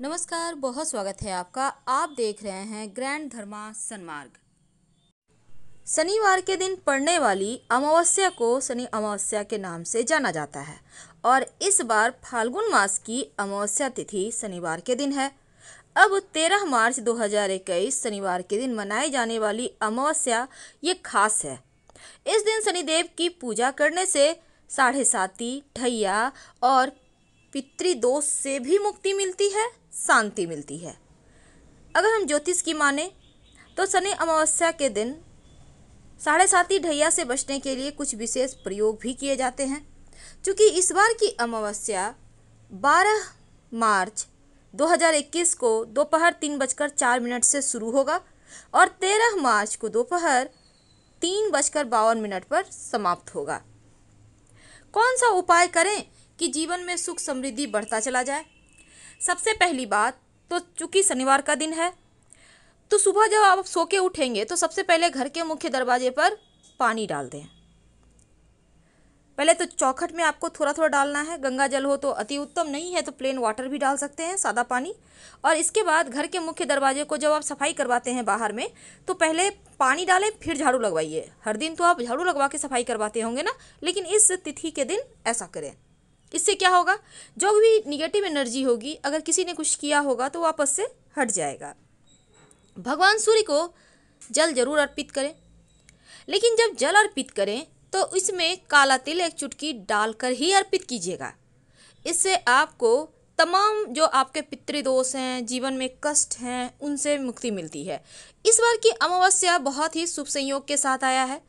नमस्कार बहुत स्वागत है आपका आप देख रहे हैं ग्रैंड धर्मा सन्मार्ग शनिवार के दिन पड़ने वाली अमावस्या को शनि अमावस्या के नाम से जाना जाता है और इस बार फाल्गुन मास की अमावस्या तिथि शनिवार के दिन है अब 13 मार्च 2021 शनिवार के दिन मनाई जाने वाली अमावस्या ये खास है इस दिन शनिदेव की पूजा करने से साढ़े साती ठैया और पितृदोष से भी मुक्ति मिलती है शांति मिलती है अगर हम ज्योतिष की माने तो शनि अमावस्या के दिन साढ़े साथी ढैया से बचने के लिए कुछ विशेष प्रयोग भी किए जाते हैं चूँकि इस बार की अमावस्या 12 मार्च 2021 को दोपहर तीन बजकर चार मिनट से शुरू होगा और 13 मार्च को दोपहर तीन बजकर बावन मिनट पर समाप्त होगा कौन सा उपाय करें कि जीवन में सुख समृद्धि बढ़ता चला जाए सबसे पहली बात तो चूँकि शनिवार का दिन है तो सुबह जब आप सो के उठेंगे तो सबसे पहले घर के मुख्य दरवाजे पर पानी डाल दें पहले तो चौखट में आपको थोड़ा थोड़ा डालना है गंगा जल हो तो अति उत्तम नहीं है तो प्लेन वाटर भी डाल सकते हैं सादा पानी और इसके बाद घर के मुख्य दरवाजे को जब आप सफाई करवाते हैं बाहर में तो पहले पानी डालें फिर झाड़ू लगवाइए हर दिन तो आप झाड़ू लगवा के सफाई करवाते होंगे ना लेकिन इस तिथि के दिन ऐसा करें इससे क्या होगा जो भी निगेटिव एनर्जी होगी अगर किसी ने कुछ किया होगा तो वापस से हट जाएगा भगवान सूर्य को जल जरूर अर्पित करें लेकिन जब जल अर्पित करें तो इसमें काला तिल एक चुटकी डालकर ही अर्पित कीजिएगा इससे आपको तमाम जो आपके पितृदोष हैं जीवन में कष्ट हैं उनसे मुक्ति मिलती है इस बार की अमावस्या बहुत ही शुभ संयोग के साथ आया है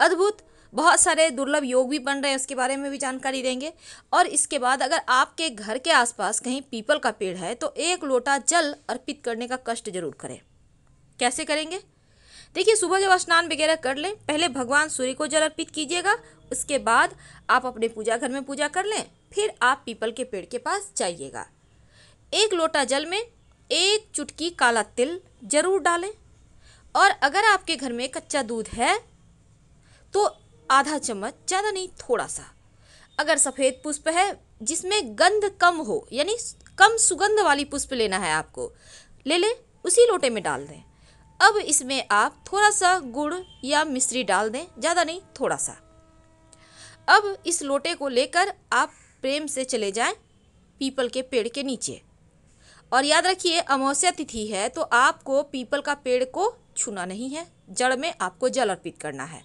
अद्भुत बहुत सारे दुर्लभ योग भी बन रहे हैं उसके बारे में भी जानकारी देंगे और इसके बाद अगर आपके घर के आसपास कहीं पीपल का पेड़ है तो एक लोटा जल अर्पित करने का कष्ट जरूर करें कैसे करेंगे देखिए सुबह जब स्नान वगैरह कर लें पहले भगवान सूर्य को जल अर्पित कीजिएगा उसके बाद आप अपने पूजा घर में पूजा कर लें फिर आप पीपल के पेड़ के पास जाइएगा एक लोटा जल में एक चुटकी काला तिल जरूर डालें और अगर आपके घर में कच्चा दूध है तो आधा चम्मच ज़्यादा नहीं थोड़ा सा अगर सफ़ेद पुष्प है जिसमें गंध कम हो यानी कम सुगंध वाली पुष्प लेना है आपको ले लें उसी लोटे में डाल दें अब इसमें आप थोड़ा सा गुड़ या मिश्री डाल दें ज़्यादा नहीं थोड़ा सा अब इस लोटे को लेकर आप प्रेम से चले जाएं पीपल के पेड़ के नीचे और याद रखिए अमावस्या तिथि है तो आपको पीपल का पेड़ को छूना नहीं है जड़ में आपको जल अर्पित करना है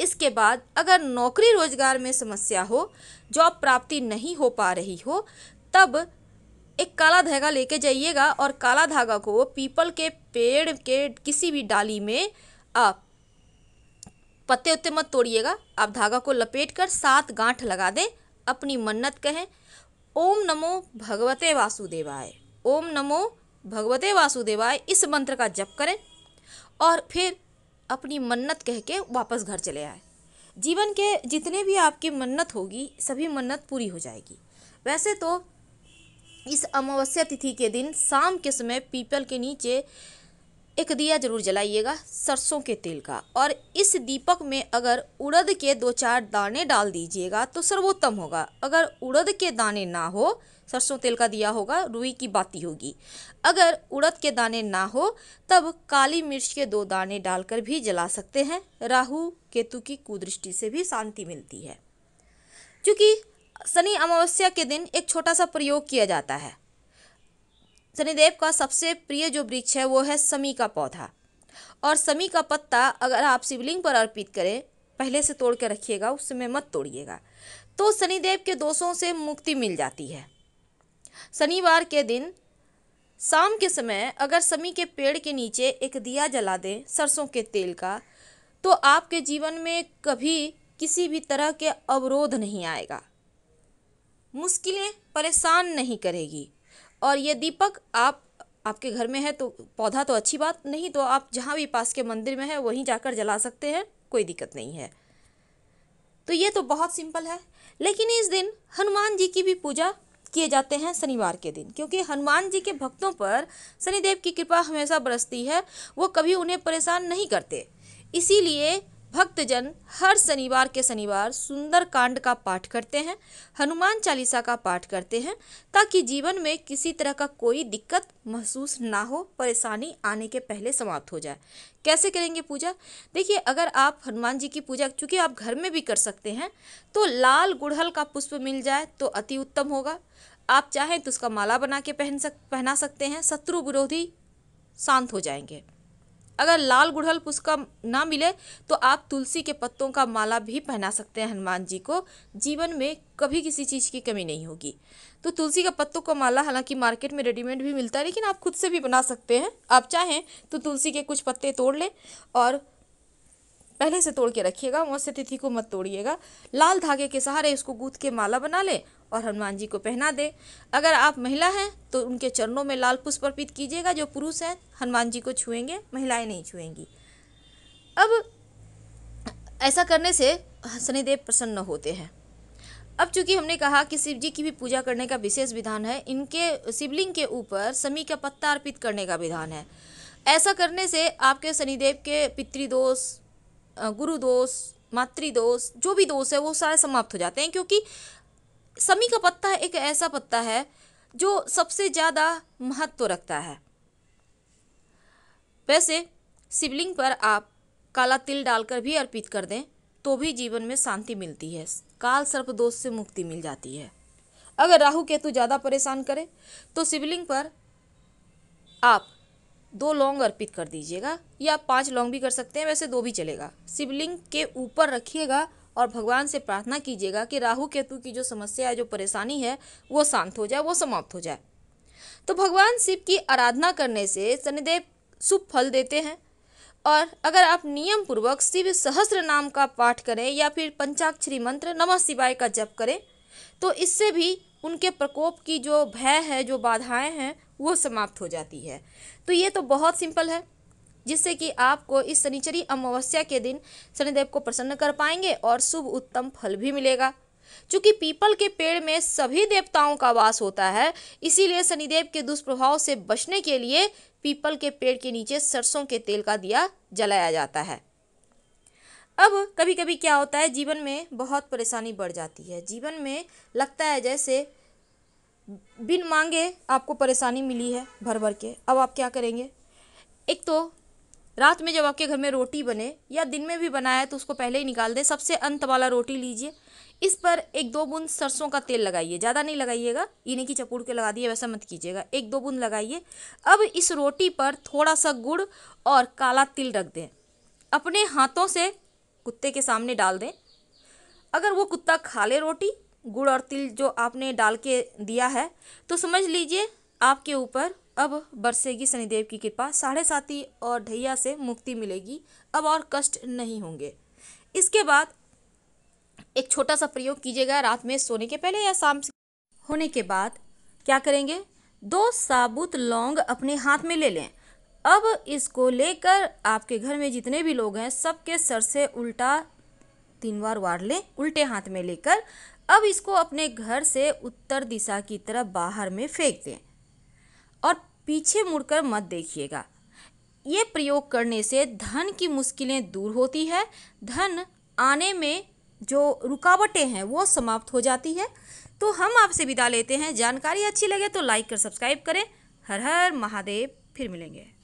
इसके बाद अगर नौकरी रोजगार में समस्या हो जॉब प्राप्ति नहीं हो पा रही हो तब एक काला धागा लेके जाइएगा और काला धागा को पीपल के पेड़ के किसी भी डाली में आप पत्ते उत्ते मत तोड़िएगा आप धागा को लपेट कर सात गांठ लगा दें अपनी मन्नत कहें ओम नमो भगवते वासुदेवाय ओम नमो भगवते वासुदेवाय इस मंत्र का जप करें और फिर अपनी मन्नत कह के वापस घर चले आए जीवन के जितने भी आपकी मन्नत होगी सभी मन्नत पूरी हो जाएगी वैसे तो इस अमावस्या तिथि के दिन शाम के समय पीपल के नीचे एक दिया जरूर जलाइएगा सरसों के तेल का और इस दीपक में अगर उड़द के दो चार दाने डाल दीजिएगा तो सर्वोत्तम होगा अगर उड़द के दाने ना हो सरसों तेल का दिया होगा रुई की बाती होगी अगर उड़द के दाने ना हो तब काली मिर्च के दो दाने डालकर भी जला सकते हैं राहु केतु की कुदृष्टि से भी शांति मिलती है क्योंकि शनि अमावस्या के दिन एक छोटा सा प्रयोग किया जाता है शनिदेव का सबसे प्रिय जो वृक्ष है वो है समी का पौधा और समी का पत्ता अगर आप शिवलिंग पर अर्पित करें पहले से तोड़ के रखिएगा उस समय मत तोड़िएगा तो शनिदेव के दोषों से मुक्ति मिल जाती है शनिवार के दिन शाम के समय अगर समी के पेड़ के नीचे एक दिया जला दें सरसों के तेल का तो आपके जीवन में कभी किसी भी तरह के अवरोध नहीं आएगा मुश्किलें परेशान नहीं करेगी और ये दीपक आप आपके घर में है तो पौधा तो अच्छी बात नहीं तो आप जहाँ भी पास के मंदिर में है वहीं जाकर जला सकते हैं कोई दिक्कत नहीं है तो ये तो बहुत सिंपल है लेकिन इस दिन हनुमान जी की भी पूजा किए जाते हैं शनिवार के दिन क्योंकि हनुमान जी के भक्तों पर शनिदेव की कृपा हमेशा बरसती है वो कभी उन्हें परेशान नहीं करते इसीलिए भक्तजन हर शनिवार के शनिवार सुंदर कांड का पाठ करते हैं हनुमान चालीसा का पाठ करते हैं ताकि जीवन में किसी तरह का कोई दिक्कत महसूस ना हो परेशानी आने के पहले समाप्त हो जाए कैसे करेंगे पूजा देखिए अगर आप हनुमान जी की पूजा चूँकि आप घर में भी कर सकते हैं तो लाल गुड़हल का पुष्प मिल जाए तो अति उत्तम होगा आप चाहें तो उसका माला बना के पहन सक पहना सकते हैं शत्रु विरोधी शांत हो जाएंगे अगर लाल गुड़हल पुष्प का ना मिले तो आप तुलसी के पत्तों का माला भी पहना सकते हैं हनुमान जी को जीवन में कभी किसी चीज़ की कमी नहीं होगी तो तुलसी का पत्तों का माला हालांकि मार्केट में रेडीमेड भी मिलता है लेकिन आप खुद से भी बना सकते हैं आप चाहें तो तुलसी के कुछ पत्ते तोड़ लें और पहले से तोड़ के रखिएगा मत्स्य तिथि को मत तोड़िएगा लाल धागे के सहारे इसको गूथ के माला बना लें और हनुमान जी को पहना दें अगर आप महिला हैं तो उनके चरणों में लाल पुष्प अर्पित कीजिएगा जो पुरुष हैं हनुमान जी को छुएंगे महिलाएं नहीं छुएंगी अब ऐसा करने से शनिदेव प्रसन्न होते हैं अब चूंकि हमने कहा कि शिव जी की भी पूजा करने का विशेष विधान है इनके शिवलिंग के ऊपर समी का पत्ता अर्पित करने का विधान है ऐसा करने से आपके शनिदेव के पितृदोष गुरु दोष मातृदोष जो भी दोष है वो सारे समाप्त हो जाते हैं क्योंकि समी का पत्ता एक ऐसा पत्ता है जो सबसे ज़्यादा महत्व रखता है वैसे शिवलिंग पर आप काला तिल डालकर भी अर्पित कर दें तो भी जीवन में शांति मिलती है काल सर्प दोष से मुक्ति मिल जाती है अगर राहु केतु ज़्यादा परेशान करे तो शिवलिंग पर आप दो लौंग अर्पित कर दीजिएगा या आप पाँच लौंग भी कर सकते हैं वैसे दो भी चलेगा शिवलिंग के ऊपर रखिएगा और भगवान से प्रार्थना कीजिएगा कि राहु केतु की जो समस्या है जो परेशानी है वो शांत हो जाए वो समाप्त हो जाए तो भगवान शिव की आराधना करने से शनिदेव शुभ फल देते हैं और अगर आप नियम पूर्वक शिव सहस्र नाम का पाठ करें या फिर पंचाक्षरी मंत्र नमः शिवाय का जप करें तो इससे भी उनके प्रकोप की जो भय है जो बाधाएं हैं वो समाप्त हो जाती है तो ये तो बहुत सिंपल है जिससे कि आपको इस शनिचरी अमावस्या के दिन शनिदेव को प्रसन्न कर पाएंगे और शुभ उत्तम फल भी मिलेगा चूंकि पीपल के पेड़ में सभी देवताओं का वास होता है इसीलिए शनिदेव के दुष्प्रभाव से बचने के लिए पीपल के पेड़ के नीचे सरसों के तेल का दिया जलाया जाता है अब कभी कभी क्या होता है जीवन में बहुत परेशानी बढ़ जाती है जीवन में लगता है जैसे बिन मांगे आपको परेशानी मिली है भर भर के अब आप क्या करेंगे एक तो रात में जब आपके घर में रोटी बने या दिन में भी बनाया तो उसको पहले ही निकाल दें सबसे अंत वाला रोटी लीजिए इस पर एक दो बूंद सरसों का तेल लगाइए ज़्यादा नहीं लगाइएगा इन्हें की चपूड़ के लगा दिए वैसा मत कीजिएगा एक दो बूंद लगाइए अब इस रोटी पर थोड़ा सा गुड़ और काला तिल रख दें अपने हाथों से कुत्ते के सामने डाल दें अगर वो कुत्ता खा ले रोटी गुड़ और तिल जो आपने डाल के दिया है तो समझ लीजिए आपके ऊपर अब बरसेगी शनिदेव की कृपा साढ़े साथी और ढैया से मुक्ति मिलेगी अब और कष्ट नहीं होंगे इसके बाद एक छोटा सा प्रयोग कीजिएगा रात में सोने के पहले या शाम होने के बाद क्या करेंगे दो साबुत लौंग अपने हाथ में ले लें अब इसको लेकर आपके घर में जितने भी लोग हैं सबके सर से उल्टा तीन बार वार लें उल्टे हाथ में लेकर अब इसको अपने घर से उत्तर दिशा की तरफ बाहर में फेंक दें और पीछे मुड़कर मत देखिएगा ये प्रयोग करने से धन की मुश्किलें दूर होती है धन आने में जो रुकावटें हैं वो समाप्त हो जाती है तो हम आपसे विदा लेते हैं जानकारी अच्छी लगे तो लाइक कर सब्सक्राइब करें हर हर महादेव फिर मिलेंगे